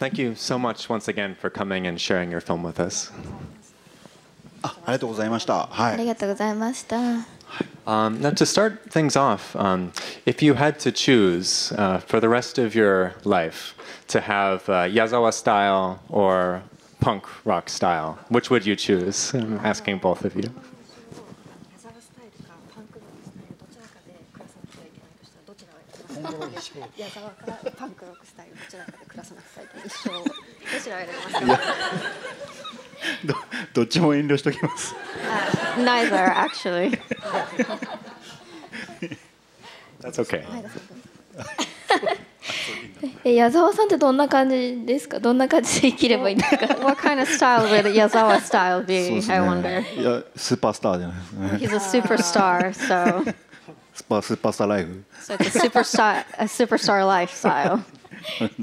Thank you so much once again for coming and sharing your film with us. あ、ありがとうございました。はい。ありがとうございました。Um, ah, now, to start things off, um, if you had to choose uh, for the rest of your life to have uh, Yazawa style or punk rock style, which would you choose? I'm asking both of you. 矢沢かパンクロックスタイルどちらかで暮らさなくさいと一生どちらを選びますかどどっちも遠慮しときます。Uh, neither actually. That's okay. 矢沢さんってどんな感じですかどんな感じで生きればいいんか ?What kind of style would 矢沢 style be?、ね、I wonder. いや、スーパースターじゃないですか、ね。He's a superstar, so. パスーパースターライフ。So a superstar, a superstar lifestyle.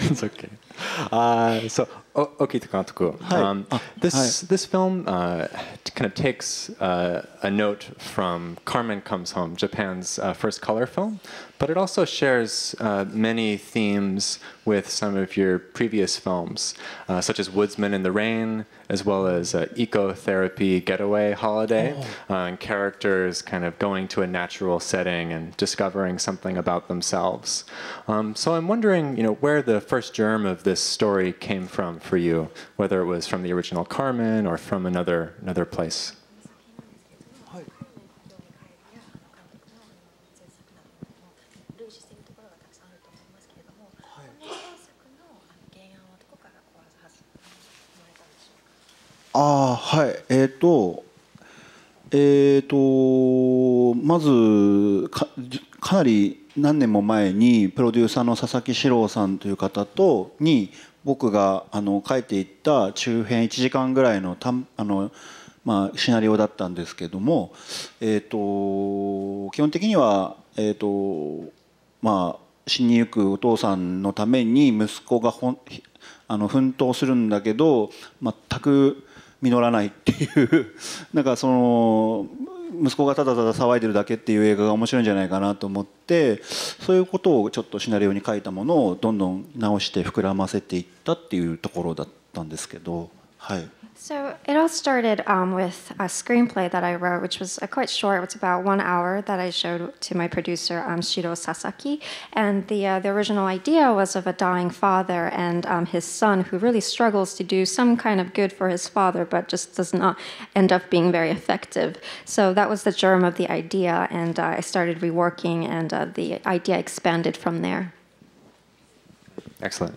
it's okay. Uh, so O- oh, Okita Hi. Um, ah, this this film uh, kind of takes uh, a note from Carmen Comes Home, Japan's uh, first color film, but it also shares uh, many themes with some of your previous films, uh, such as Woodsman in the Rain, as well as uh, Ecotherapy Getaway Holiday, oh. and characters kind of going to a natural setting and discovering something about themselves. Um, so I'm wondering, you know, where the first germ of this story came from for you, whether it was from the original Carmen or from another, another place? あはい、えっ、ー、と、えっ、ー、と、まずか、かなり何年も前に、プロデューサーの佐々木史郎さんという方とに、僕があの書いていった中編1時間ぐらいのたあの、まあ、シナリオだったんですけども、えーと、基本的には、えーとまあ、死にゆくお父さんのために息子がほんあの奮闘するんだけど全く実らないっていうなんかその息子がただただ騒いでるだけっていう映画が面白いんじゃないかなと思ってそういうことをちょっとシナリオに書いたものをどんどん直して膨らませていったっていうところだったんですけどはい。So it all started um, with a screenplay that I wrote, which was uh, quite short. It's about one hour that I showed to my producer um, Shiro Sasaki, and the uh, the original idea was of a dying father and um, his son who really struggles to do some kind of good for his father, but just does not end up being very effective. So that was the germ of the idea, and uh, I started reworking, and uh, the idea expanded from there. Excellent.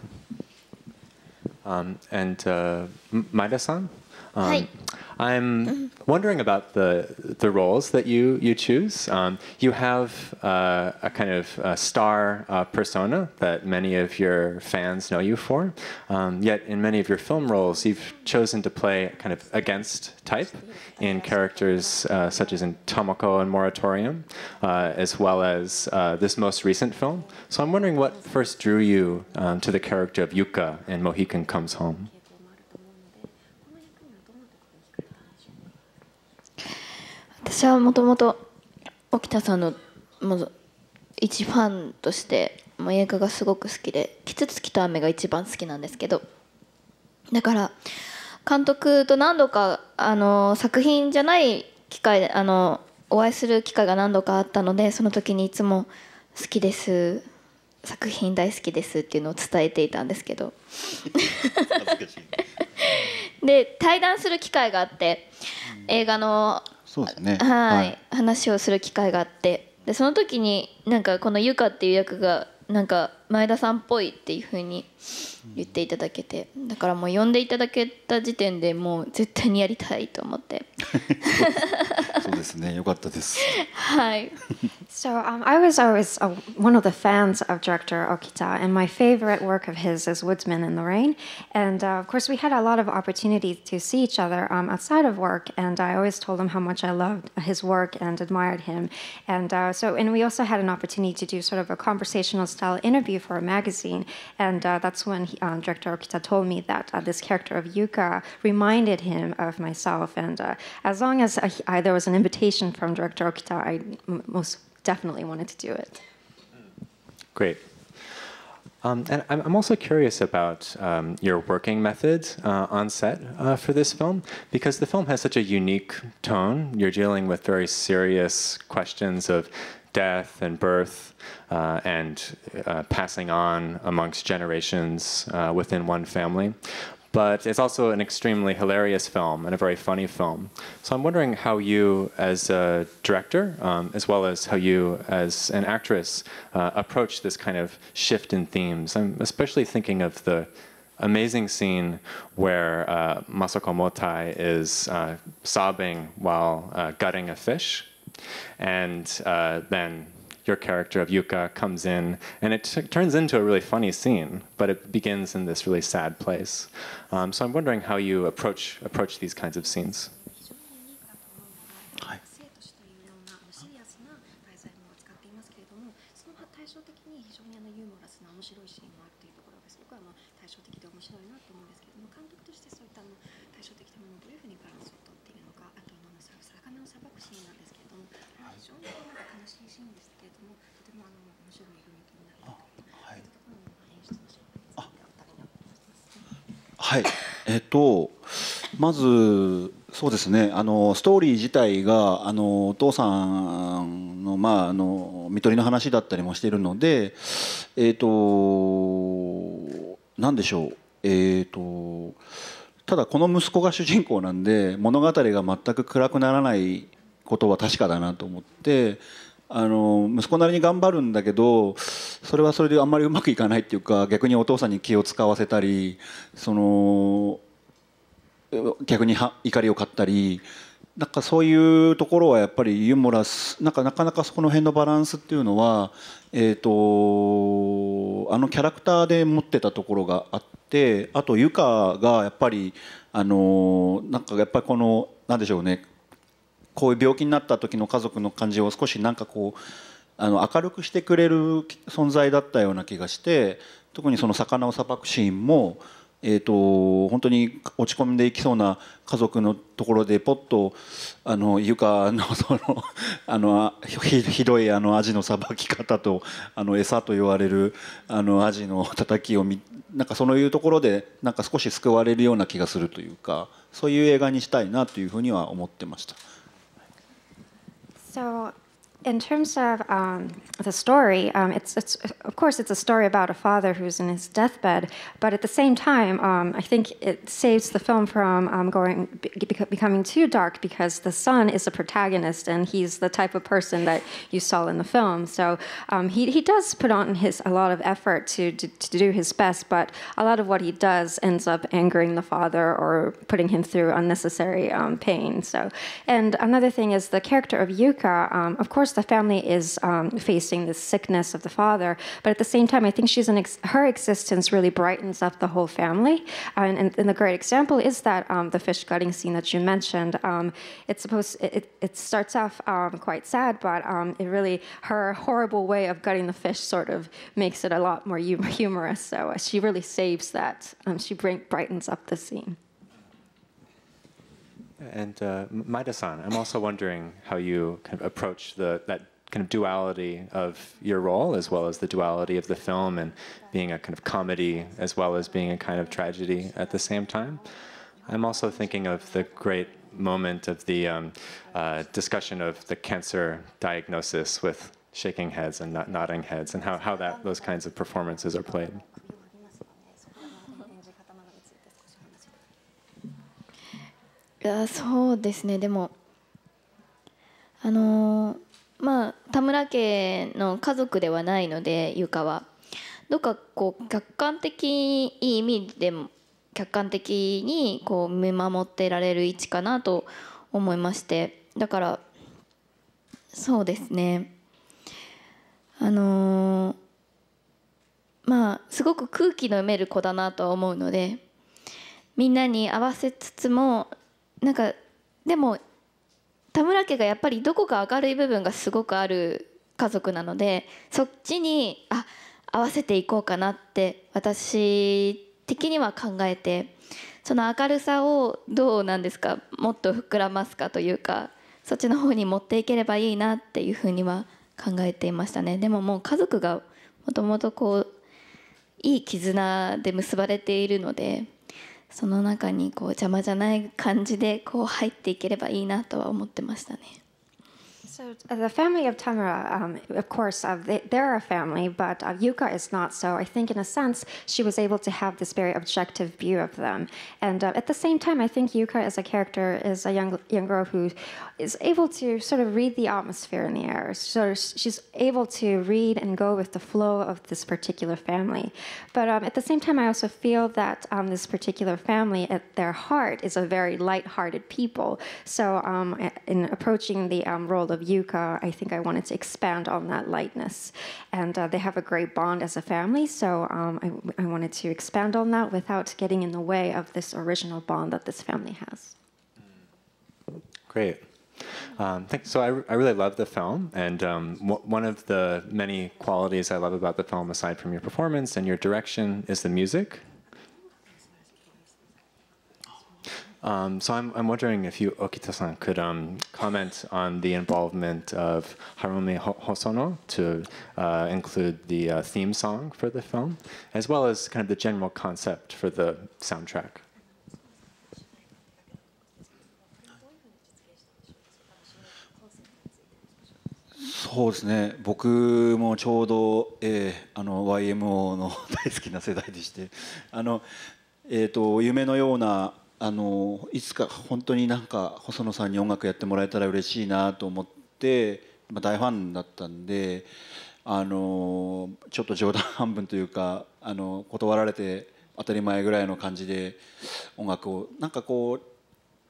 Um, and uh, Maida-san, um, I'm mm-hmm. wondering about the the roles that you you choose. Um, you have uh, a kind of a star uh, persona that many of your fans know you for. Um, yet in many of your film roles, you've chosen to play kind of against type in characters uh, such as in Tomoko and Moratorium, uh, as well as uh, this most recent film. So I'm wondering what first drew you um, to the character of Yuka in Mohican Comes Home. 私はもともと沖田さんのまず一ファンとしてもう映画がすごく好きで「キツツキと雨」が一番好きなんですけどだから監督と何度かあの作品じゃない機会あのお会いする機会が何度かあったのでその時にいつも「好きです」作品大好きですっていうのを伝えていたんですけど で対談する機会があって映画のそうですね、はい、はい、話をする機会があってでその時になんかこの「ゆか」っていう役がなんか前田さんっぽいっていうふうに言っていただけてだからもう呼んでいただけた時点でもう絶対にやりたいと思って そうですねよかったです はい So um, I was always a, one of the fans of director Okita, and my favorite work of his is Woodsman in the Rain. And uh, of course, we had a lot of opportunities to see each other um, outside of work, and I always told him how much I loved his work and admired him. And uh, so, and we also had an opportunity to do sort of a conversational style interview for a magazine, and uh, that's when he, um, director Okita told me that uh, this character of Yuka reminded him of myself. And uh, as long as I, there was an invitation from director Okita, I most definitely wanted to do it. Great. Um, and I'm also curious about um, your working method uh, on set uh, for this film, because the film has such a unique tone. You're dealing with very serious questions of death and birth uh, and uh, passing on amongst generations uh, within one family. But it's also an extremely hilarious film and a very funny film. So I'm wondering how you, as a director, um, as well as how you, as an actress, uh, approach this kind of shift in themes. I'm especially thinking of the amazing scene where uh, Masako Motai is uh, sobbing while uh, gutting a fish, and uh, then your character of Yuka comes in, and it turns into a really funny scene, but it begins in this really sad place. Um, so I'm wondering how you approach approach these kinds of scenes. はい、えっとまずそうですねあのストーリー自体があのお父さんの,、まあ、あの看取りの話だったりもしているのでえっ、と何でしょうえっ、とただこの息子が主人公なんで物語が全く暗くならないことは確かだなと思ってあの息子なりに頑張るんだけどそれはそれであんまりうまくいかないっていうか逆にお父さんに気を使わせたりその逆に怒りを買ったりなんかそういうところはやっぱりユーモラスなんかなかなかそこの辺のバランスっていうのは、えーと、あのキャラクターで持ってたところがあってあと由香がやっぱりあのなんかやっぱりこのなんでしょうねこういう病気になった時の家族の感じを少しなんかこうあの明るくしてくれる存在だったような気がして特にその魚をさばくシーンも、えーと、本当に落ち込んでいきそうな家族のところでポッとあの床の そのあのひどいあのアジのさばき方とあの餌と言われるあのアジのたたきを見なんかそういうところでなんか少し救われるような気がするというかそういう映画にしたいなというふうには思ってました。So in terms of um, the story, um, it's, it's, of course it's a story about a father who's in his deathbed, but at the same time, um, I think it saves the film from um, going be- becoming too dark because the son is the protagonist and he's the type of person that you saw in the film. So um, he, he does put on his a lot of effort to, to, to do his best, but a lot of what he does ends up angering the father or putting him through unnecessary um, pain. So and another thing is the character of Yuka. of course the family is um, facing the sickness of the father, but at the same time, I think she's an ex her existence really brightens up the whole family. And, and, and the great example is that um, the fish gutting scene that you mentioned. Um, it's supposed it, it starts off um, quite sad, but um, it really her horrible way of gutting the fish sort of makes it a lot more humorous. So she really saves that. Um, she bring, brightens up the scene. And uh, Maida-san, I'm also wondering how you kind of approach the that kind of duality of your role, as well as the duality of the film, and being a kind of comedy as well as being a kind of tragedy at the same time. I'm also thinking of the great moment of the um, uh, discussion of the cancer diagnosis with shaking heads and not nodding heads, and how, how that those kinds of performances are played. あそうですねでもあのー、まあ田村家の家族ではないのでゆかはどっかこう客観的いい意味でも客観的にこう見守ってられる位置かなと思いましてだからそうですねあのー、まあすごく空気の読める子だなとは思うのでみんなに合わせつつもなんかでも田村家がやっぱりどこか明るい部分がすごくある家族なのでそっちにあ合わせていこうかなって私的には考えてその明るさをどうなんですかもっと膨らますかというかそっちの方に持っていければいいなっていうふうには考えていましたねでももう家族がもともとこういい絆で結ばれているのでその中にこう邪魔じゃない感じでこう入っていければいいなとは思ってましたね。So the family of Tamara, um, of course, uh, they, they're a family, but uh, Yuka is not. So I think, in a sense, she was able to have this very objective view of them. And uh, at the same time, I think Yuka, as a character, is a young young girl who is able to sort of read the atmosphere in the air. So she's able to read and go with the flow of this particular family. But um, at the same time, I also feel that um, this particular family, at their heart, is a very light-hearted people. So um, in approaching the um, role of Yuka, I think I wanted to expand on that lightness. And uh, they have a great bond as a family, so um, I, I wanted to expand on that without getting in the way of this original bond that this family has. Great. Um, so I, I really love the film, and um, one of the many qualities I love about the film, aside from your performance and your direction, is the music. Um, so I'm, I'm, wondering if you, Okita-san, could um, comment on the involvement of Harumi Hosono to uh, include the uh, theme song for the film, as well as kind of the general concept for the soundtrack. そうですね僕もちょうど、えー、あの YMO の 大好きな世代でしてあの、えーと、夢のようなあのいつか本当になんか細野さんに音楽やってもらえたら嬉しいなと思って、まあ、大ファンだったんであのちょっと冗談半分というかあの断られて当たり前ぐらいの感じで音楽をなんかこう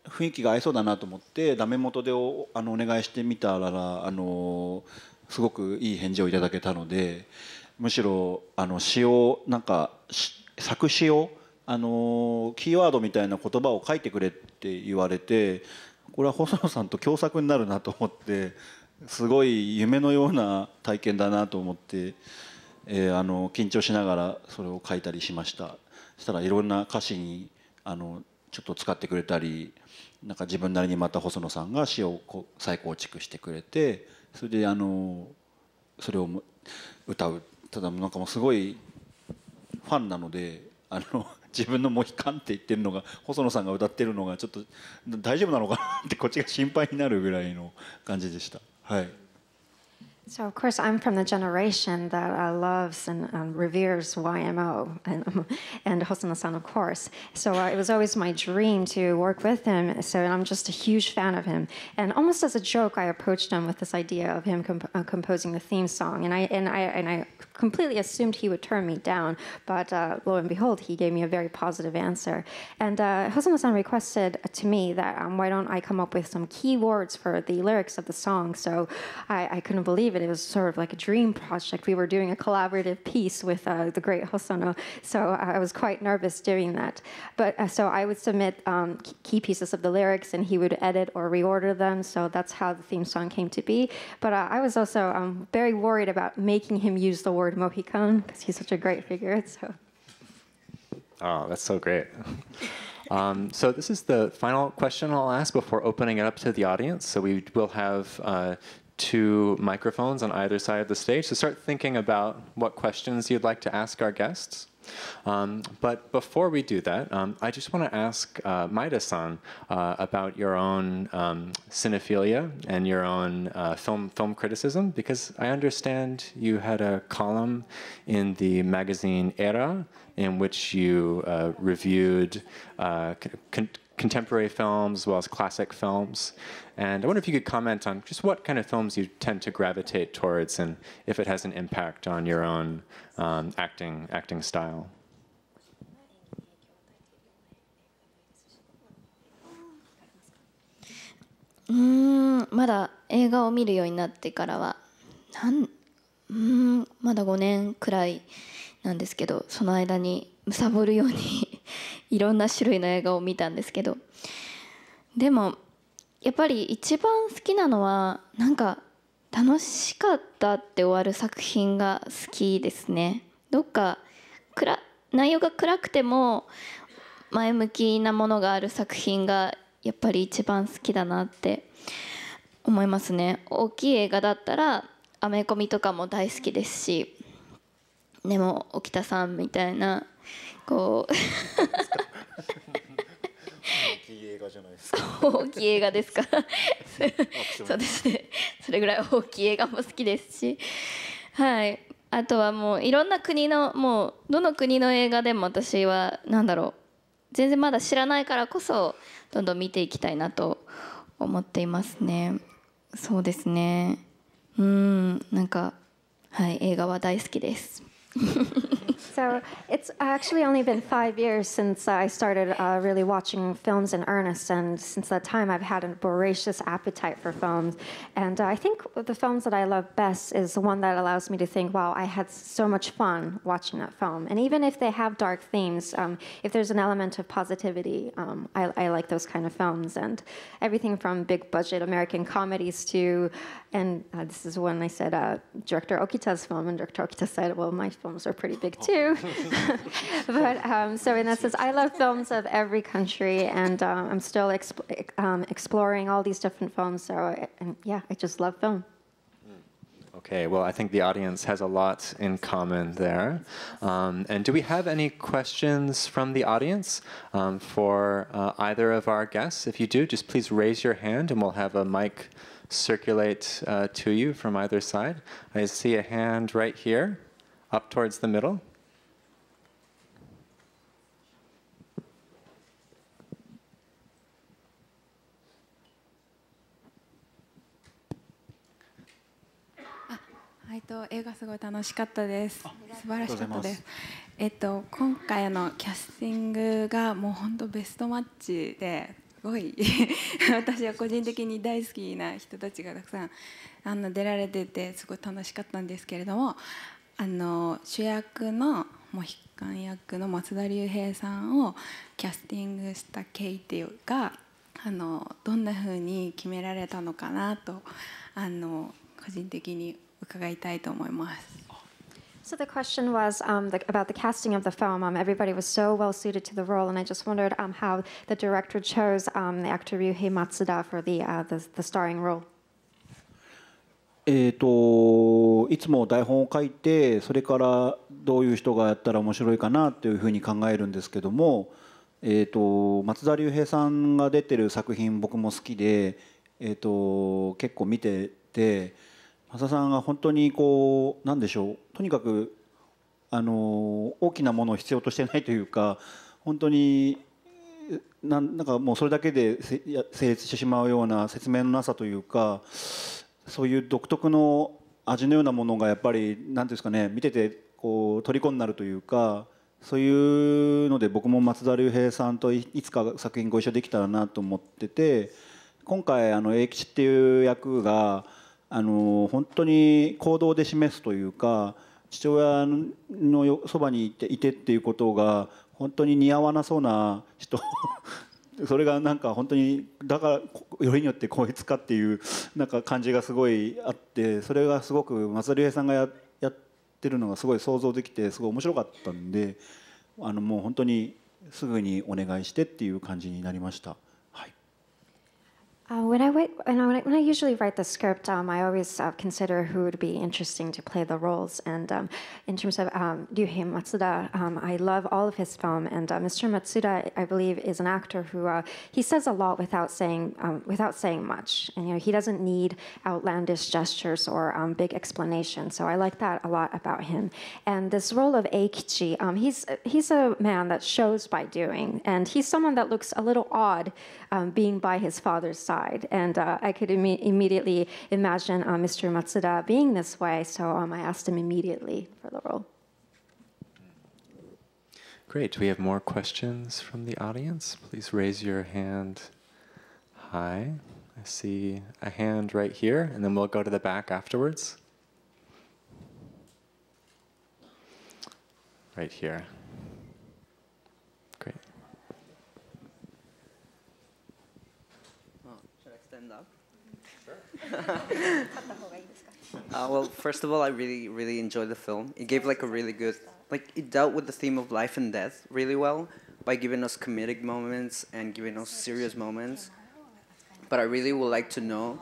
雰囲気が合いそうだなと思ってダメ元でおあのお願いしてみたらあのすごくいい返事をいただけたのでむしろあの詩をなんか作詞をあのキーワードみたいな言葉を書いてくれって言われてこれは細野さんと共作になるなと思ってすごい夢のような体験だなと思って、えー、あの緊張しながらそれを書いたりしました。したらいろんな歌詞にあのちょっと使ってくれたりなんか自分なりにまた細野さんが詩をこ再構築してくれてそれであのそれを歌うただなんかもうすごいファンなのであの自分の「モヒカン」って言ってるのが細野さんが歌ってるのがちょっと大丈夫なのかなってこっちが心配になるぐらいの感じでした。はい So, of course, I'm from the generation that uh, loves and um, reveres YMO and, and Hosnosan, of course. So, uh, it was always my dream to work with him. So, I'm just a huge fan of him. And almost as a joke, I approached him with this idea of him comp uh, composing the theme song. And I, and I, and I completely assumed he would turn me down, but uh, lo and behold, he gave me a very positive answer. And uh, Hosono-san requested to me that um, why don't I come up with some keywords for the lyrics of the song? So I, I, couldn't believe it. It was sort of like a dream project. We were doing a collaborative piece with uh, the great Hosono, so I was quite nervous doing that. But uh, so I would submit um, key pieces of the lyrics, and he would edit or reorder them. So that's how the theme song came to be. But uh, I was also um, very worried about making him use the word word Mohican because he's such a great figure. So. Oh, that's so great. Um, so this is the final question I'll ask before opening it up to the audience. So we will have uh, two microphones on either side of the stage. So start thinking about what questions you'd like to ask our guests. Um, but before we do that, um, I just want to ask uh, Maida-san uh, about your own um, cinephilia and your own uh, film film criticism, because I understand you had a column in the magazine Era in which you uh, reviewed uh, con contemporary films as well as classic films. And I wonder if you could comment on just what kind of films you tend to gravitate towards and if it has an impact on your own um, acting, acting style. Mm, 5年くらいなんてすけとその間にむさほるようにいろんな種類の映画を見たんですけどでもやっぱり一番好きなのはなんか楽しかったって終わる作品が好きですね。どっか暗内容が暗くても前向きなものがある作品がやっぱり一番好きだなって思いますね大きい映画だったらアメコミとかも大好きですしでも沖田さんみたいなこう大きい映画じゃないですか大きい映画ですかそうですねそれぐらい大きい映画も好きですしはいあとはもういろんな国のもうどの国の映画でも私は何だろう全然まだ知らないからこそどんどん見ていきたいなと思っていますねそうですねうんなんかはい映画は大好きです so it's actually only been five years since I started uh, really watching films in earnest, and since that time, I've had a voracious appetite for films. And uh, I think the films that I love best is the one that allows me to think, "Wow, I had so much fun watching that film." And even if they have dark themes, um, if there's an element of positivity, um, I, I, like those kind of films. And everything from big budget American comedies to, and uh, this is when I said uh, director Okita's film, and director Okita said, "Well, my films are pretty big oh. too. but um, so in that sense, I love films of every country, and um, I'm still exp um, exploring all these different films. So yeah, I just love film. Okay, well, I think the audience has a lot in common there. Um, and do we have any questions from the audience um, for uh, either of our guests? If you do, just please raise your hand and we'll have a mic circulate uh, to you from either side. I see a hand right here. up towards the middle. と映画すごい楽しかったです。素晴らしかったです。えっと今回のキャスティングがもう本当ベストマッチですごい 私は個人的に大好きな人たちがたくさんあの出られててすごい楽しかったんですけれどもあの主役のモヒカン役の松田龍平さんをキャスティングした経緯っていうかあのどんなふうに決められたのかなとあの個人的に伺いたいと思います。So the question was um, the, about the casting of the film. Um, everybody was so well suited to the role, and I just wondered um, how the director chose um, the actor Ryuhei Matsuda for the, uh, the, the starring role. えーと、いつも台本を書いてそれからどういう人がやったら面白いかなというふうに考えるんですけども、えーと、松田龍平さんが出てる作品僕も好きで、えーと、結構見てて松田さんが本当にこう何でしょうとにかくあの大きなものを必要としてないというか本当になんかもうそれだけで成立してしまうような説明のなさというかそういう独特の味のようなものがやっぱり何ですかね見ててこう虜になるというかそういうので僕も松田龍平さんといつか作品ご一緒できたらなと思ってて今回あの栄吉っていう役があの本当に行動で示すというか父親のそばにいていてっていうことが本当に似合わなそうな人それがなんか本当にだからよりによってこいつかっていうなんか感じがすごいあってそれがすごく松田龍平さんがややってるのがすごい想像できてすごい面白かったんであのもう本当にすぐにお願いしてっていう感じになりました。Uh, when I wait, when I, when I usually write the script, um, I always uh, consider who would be interesting to play the roles. And um, in terms of um, Ryuhei Matsuda, um, I love all of his film. And uh, Mr. Matsuda, I believe, is an actor who uh, he says a lot without saying um, without saying much. And you know, he doesn't need outlandish gestures or um, big explanations. So I like that a lot about him. And this role of Eikichi, um, he's he's a man that shows by doing, and he's someone that looks a little odd being by his father's side side. And uh, I could Im- immediately imagine uh, Mr. Matsuda being this way, so um, I asked him immediately for the role. Great. Do We have more questions from the audience. Please raise your hand high. I see a hand right here, and then we'll go to the back afterwards. Right here. uh, well, first of all, I really, really enjoyed the film. It gave like a really good, like it dealt with the theme of life and death really well by giving us comedic moments and giving us serious moments. But I really would like to know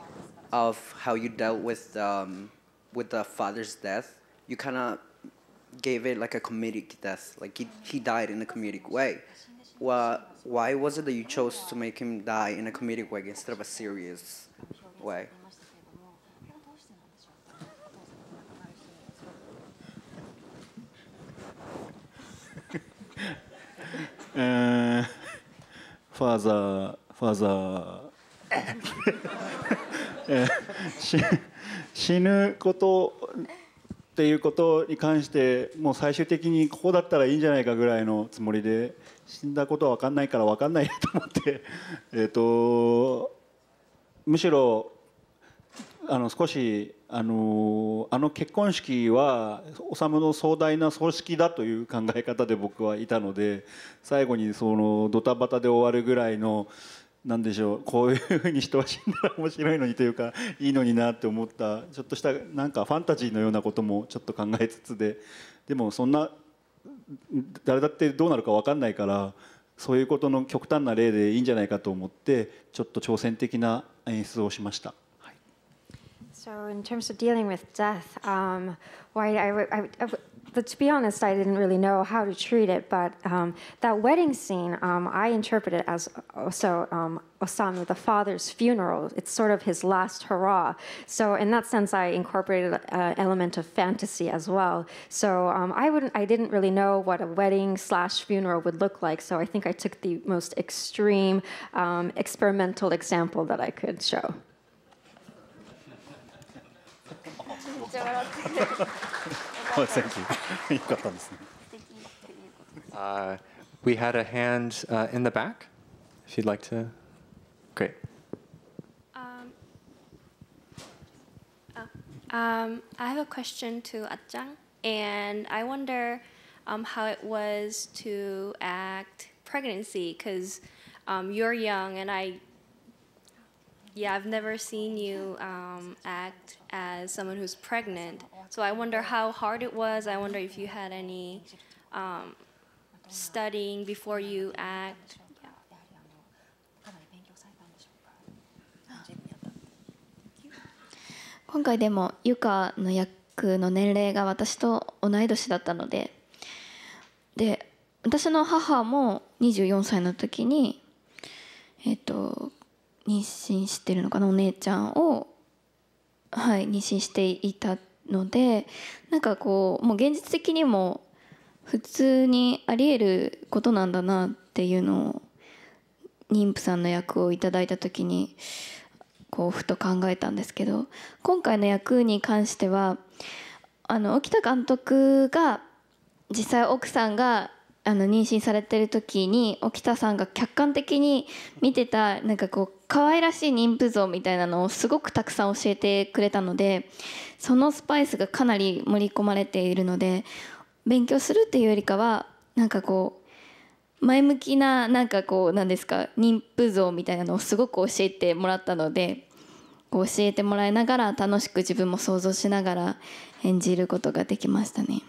of how you dealt with um, with the father's death. You kind of gave it like a comedic death, like he, he died in a comedic way. Why, why was it that you chose to make him die in a comedic way instead of a serious way? ファーザー、ファーザ ー、死ぬことっていうことに関してもう最終的にここだったらいいんじゃないかぐらいのつもりで死んだことは分かんないから分かんないと思って えっとむしろあの少しあのあの結婚式は修の壮大な葬式だという考え方で僕はいたので最後にそのドタバタで終わるぐらいの何でしょうこういうふうに人は死んだら面白いのにというかいいのになって思ったちょっとしたなんかファンタジーのようなこともちょっと考えつつででもそんな誰だってどうなるか分かんないからそういうことの極端な例でいいんじゃないかと思ってちょっと挑戦的な演出をしました。So, in terms of dealing with death, um, why I, I, I, but to be honest, I didn't really know how to treat it. But um, that wedding scene, um, I interpret it as also uh, um, Osama, the father's funeral. It's sort of his last hurrah. So in that sense, I incorporated an uh, element of fantasy as well. So um, I wouldn't, I didn't really know what a wedding slash funeral would look like. So I think I took the most extreme, um, experimental example that I could show. ちゃ笑ってる。oh, thank you. Uh, we had a hand uh, in the back, if you'd like to. Great. Um, oh, um, I have a question to Atjang, and I wonder um, how it was to act pregnancy because um, you're young, and I yeah, I've never seen you um, act as someone who's pregnant. So I wonder how hard it was. I wonder if you had any um, studying before you act. Yeah. 今回でもゆかの役の年齢が私と同い年だったのでで私の母も24歳の時に、えっと妊娠してるのかなお姉ちゃんを、はい、妊娠していたのでなんかこうもう現実的にも普通にありえることなんだなっていうのを妊婦さんの役をいただいた時にこうふと考えたんですけど今回の役に関してはあの沖田監督が実際奥さんがあの妊娠されてる時に沖田さんが客観的に見てたなんかこう可愛らしい妊婦像みたいなのをすごくたくさん教えてくれたのでそのスパイスがかなり盛り込まれているので勉強するっていうよりかはなんかこう前向きななんかこう何ですか妊婦像みたいなのをすごく教えてもらったので教えてもらいながら楽しく自分も想像しながら演じることができましたね。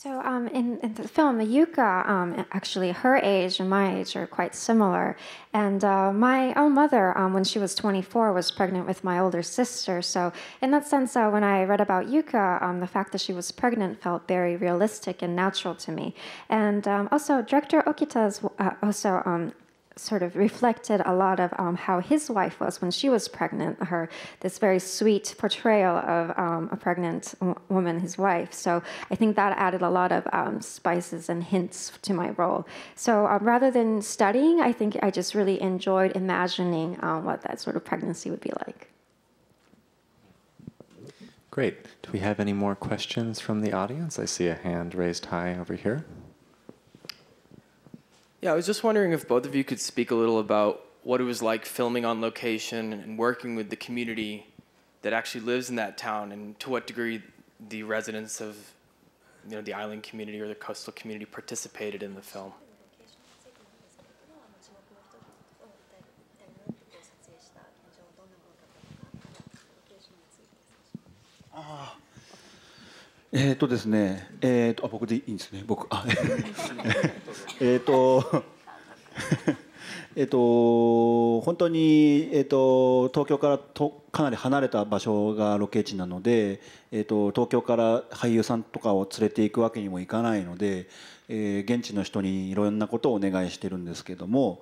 So um, in, in, the film, Yuka, um, actually her age and my age are quite similar. And uh, my own mother, um, when she was 24, was pregnant with my older sister. So in that sense, uh, when I read about Yuka, um, the fact that she was pregnant felt very realistic and natural to me. And um, also, director Okita is uh, also um, sort of reflected a lot of um, how his wife was when she was pregnant. Her this very sweet portrayal of um, a pregnant woman, his wife. So I think that added a lot of um, spices and hints to my role. So um, rather than studying, I think I just really enjoyed imagining um, what that sort of pregnancy would be like. Great. Do we have any more questions from the audience? I see a hand raised high over here. Yeah, I was just wondering if both of you could speak a little about what it was like filming on location and working with the community that actually lives in that town, and to what degree the residents of you know the island community or the coastal community participated in the film. Ah. えっ、ー、とですね、えっ、ー、とあ僕でいいんですね。僕あ えっと えっと本当にえっ、ー、と東京からとかなり離れた場所がロケ地なので、えっと東京から俳優さんとかを連れていくわけにもいかないので、えー、現地の人にいろんなことをお願いしてるんですけども。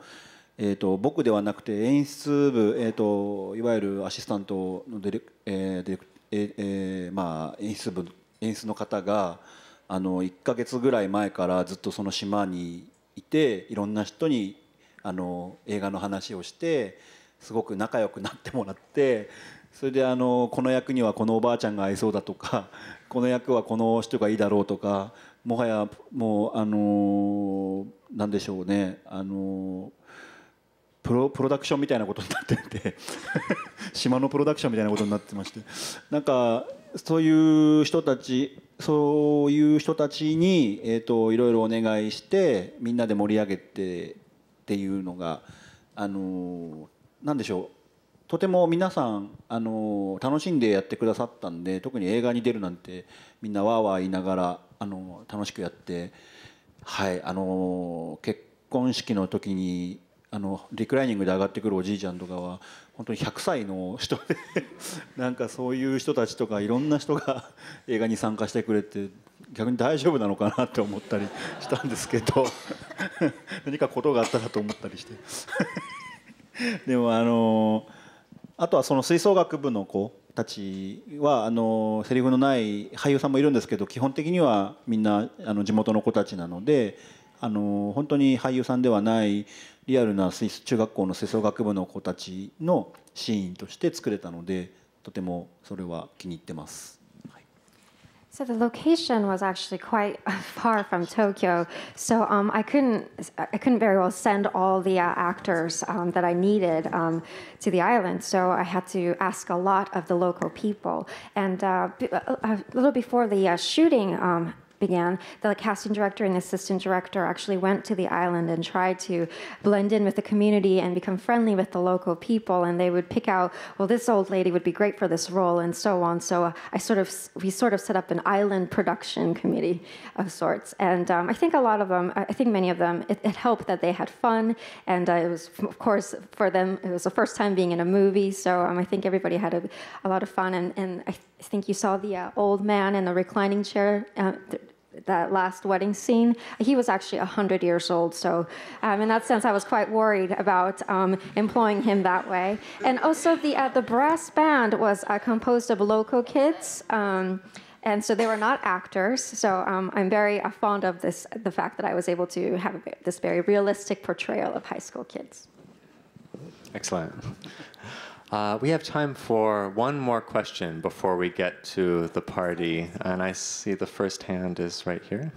えーと、僕ではなくて演出部、えーと、いわゆるアシスタントのディレ,、えーディレええー、まあ、演出部演出の方があの1か月ぐらい前からずっとその島にいていろんな人にあの映画の話をしてすごく仲良くなってもらってそれであのこの役にはこのおばあちゃんが合いそうだとか この役はこの人がいいだろうとかもはやもうあの何でしょうねあのプロプロダクションみたいなことになってて 島のプロダクションみたいなことになってましてなんかそういう人たちそういう人たちに、えーと、いろいろお願いしてみんなで盛り上げてっていうのが、あのなんでしょうとても皆さん、あの楽しんでやってくださったんで特に映画に出るなんてみんなわーわー言いながら、あの楽しくやって、はいあの結婚式の時にあのリクライニングで上がってくるおじいちゃんとかは本当に100歳の人で なんかそういう人たちとかいろんな人が 映画に参加してくれて逆に大丈夫なのかなって思ったりしたんですけど 何かことがあったらと思ったりしてでもあのあとはその吹奏楽部の子たちはあのセリフのない俳優さんもいるんですけど基本的にはみんなあの地元の子たちなのであの本当に俳優さんではないリアルな中学校の吹奏楽部の子たちのシーンとして作れたのでとてもそれは気に入ってます。So the location was actually quite far from Tokyo, so um, I couldn't I couldn't very well send all the uh, actors um, that I needed um, to the island. So I had to ask a lot of the local people. And uh, a little before the uh, shooting began, the casting director and assistant director actually went to the island and tried to blend in with the community and become friendly with the local people. And they would pick out, well, this old lady would be great for this role, and so on. So I sort of we sort of set up an island production committee of sorts. And um, I think a lot of them, I think many of them, it, it helped that they had fun, and uh, it was of course for them it was the first time being in a movie. So um, I think everybody had a, a lot of fun, and, and I, think you saw the uh, old man in the reclining chair. Uh, that last wedding scene. He was actually 100 years old, so um, in that sense, I was quite worried about um, employing him that way. And also, the uh, the brass band was uh, composed of local kids. Um, and so they were not actors. So um, I'm very uh, fond of this, the fact that I was able to have this very realistic portrayal of high school kids. Excellent. Uh, we have time for one more question before we get to the party. And I see the first hand is right here.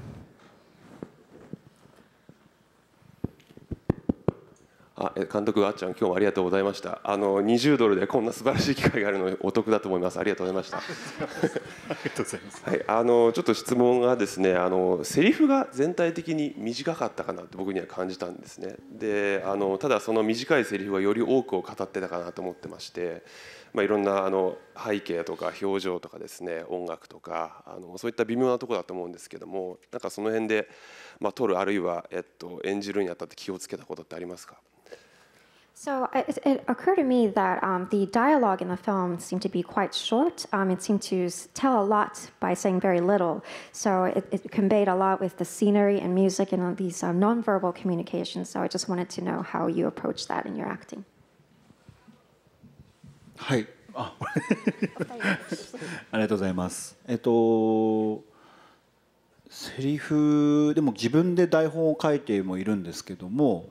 あ監督があっちゃん今日もありがとうございましたあの20ドルでこんな素晴らしい機会があるのお得だと思いますありがとうございました ありがとうございます、はい、あのちょっと質問がですねあのセリフが全体的に短かったかなって僕には感じたんですねであのただその短いセリフはより多くを語ってたかなと思ってましてまあ、いろんなあの背景とか表情とかですね音楽とかあのそういった微妙なとこだと思うんですけどもなんかその辺で、まあ、撮るあるいは、えっと、演じるにあたって気をつけたことってありますか So it, it, occurred to me that um, the dialogue in the film seemed to be quite short. Um, it seemed to tell a lot by saying very little. So it, it conveyed a lot with the scenery and music and these uh, nonverbal communications. So I just wanted to know how you approach that in your acting. Hi. Ah. ありがとうございます。えっと、セリフでも自分で台本を書いてもいるんですけども、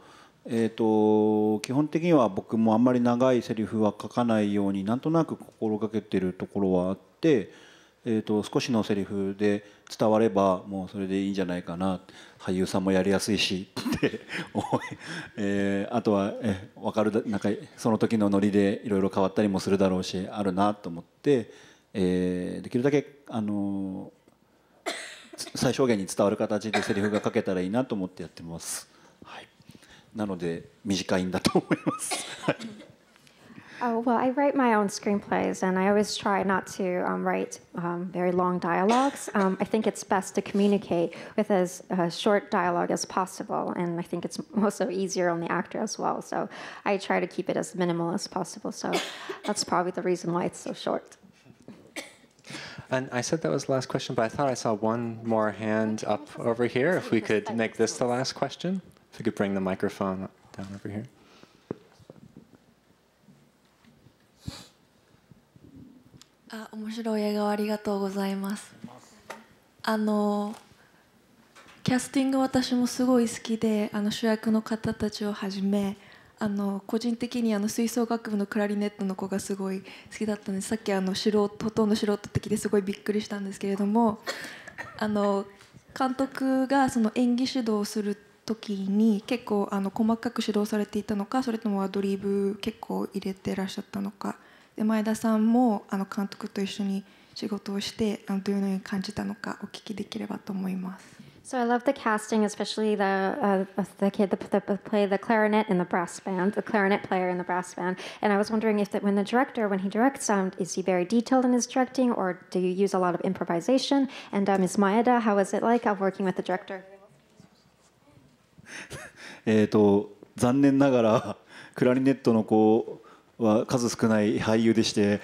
えーと、基本的には僕もあんまり長いセリフは書かないようになんとなく心がけてるところはあって、えーと、少しのセリフで伝わればもうそれでいいんじゃないかな俳優さんもやりやすいしってえー、あとは、えー、分かるなんかその時のノリでいろいろ変わったりもするだろうしあるなと思って、えー、できるだけ、あのー、最小限に伝わる形でセリフが書けたらいいなと思ってやってます。はいなので短いんだと思います。Oh, well, I write my own screenplays, and I always try not to um, write um, very long dialogues. Um, I think it's best to communicate with as uh, short dialogue as possible, and I think it's also easier on the actor as well. So I try to keep it as minimal as possible. So that's probably the reason why it's so short. And I said that was the last question, but I thought I saw one more hand up over here. If we could make this the last question. i could bring the microphone down over here. u 面白い映画をありがとうございます。あのキャスティング私もすごい好きであの主役の方たちをはじめあの個人的にあの吹奏楽部のクラリネットの子がすごい好きだったんです。さっきあの素人ほとんど素人的ですごいびっくりしたんですけれどもあの監督がその演技指導をする時に結構あの細かく指導されていたのかそれともアドリブ結構入れてらっしゃったのかで前田さんもあの監督と一緒に仕事をしてあのどのように感じたのかお聞きできればと思います。So I love the casting, especially the uh, the kid that, p l a y the clarinet in the brass band, the clarinet player in the brass band. And I was wondering if that when the director, when he directs, s o u n d is he very detailed in his directing, or do you use a lot of improvisation? And u m i s Maeda, how was it like uh, working with the director? えっと残念ながらクラリネットの子は数少ない俳優でして。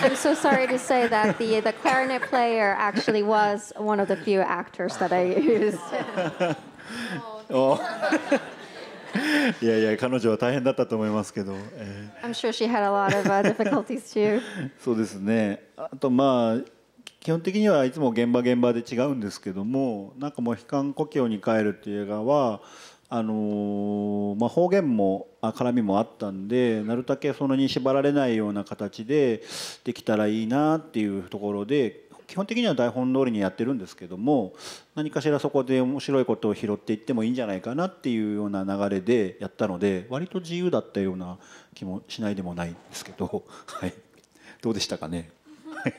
I'm so sorry to say that the the clarinet player actually was one of the few actors that I used. いやいや彼女は大変だったと思いますけど。I'm sure she had a lot of difficulties too. そうですね。あとまあ。基本的にはいつも現場現場で違うんですけどもなんかもう「悲観故郷に帰る」っていう映画はあのまあ、方言も絡みもあったんでなるたけそのに縛られないような形でできたらいいなっていうところで基本的には台本通りにやってるんですけども何かしらそこで面白いことを拾っていってもいいんじゃないかなっていうような流れでやったので割と自由だったような気もしないでもないんですけど、はい、どうでしたかね。はい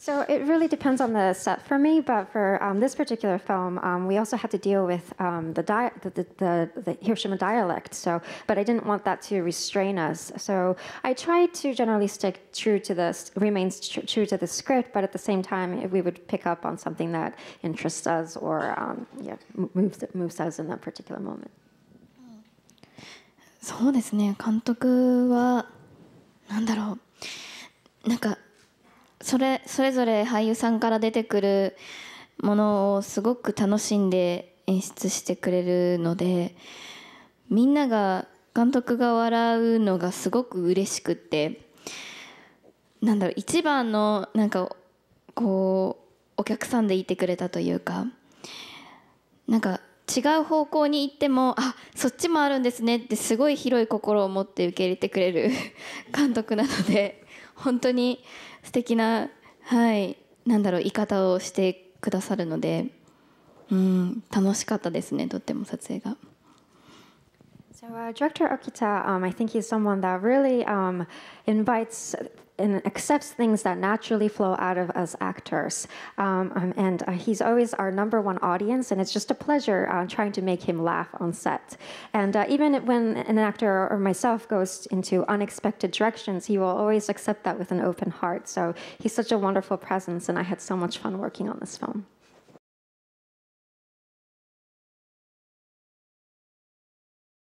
So it really depends on the set for me, but for um, this particular film, um, we also had to deal with um, the, the, the, the, Hiroshima dialect. So, but I didn't want that to restrain us. So I tried to generally stick true to the remains tr true to the script, but at the same time, we would pick up on something that interests us or um, yeah, moves moves us in that particular moment. Mm. そうですね監督はなんだろうなんかそれそれぞれ俳優さんから出てくるものをすごく楽しんで演出してくれるのでみんなが監督が笑うのがすごく嬉しくってなんだろう一番のなんかこうお客さんでいてくれたというかなんか違う方向に行ってもあそっちもあるんですねってすごい広い心を持って受け入れてくれる 監督なので本当に素敵なはいなんだろう言い方をしてくださるので、うん、楽しかったですねとっても撮影が。So uh, Director Okita, um, I think he's someone that really um, invites and accepts things that naturally flow out of us actors. Um, um, and uh, he's always our number one audience, and it's just a pleasure uh, trying to make him laugh on set. And uh, even when an actor or myself goes into unexpected directions, he will always accept that with an open heart. So he's such a wonderful presence, and I had so much fun working on this film.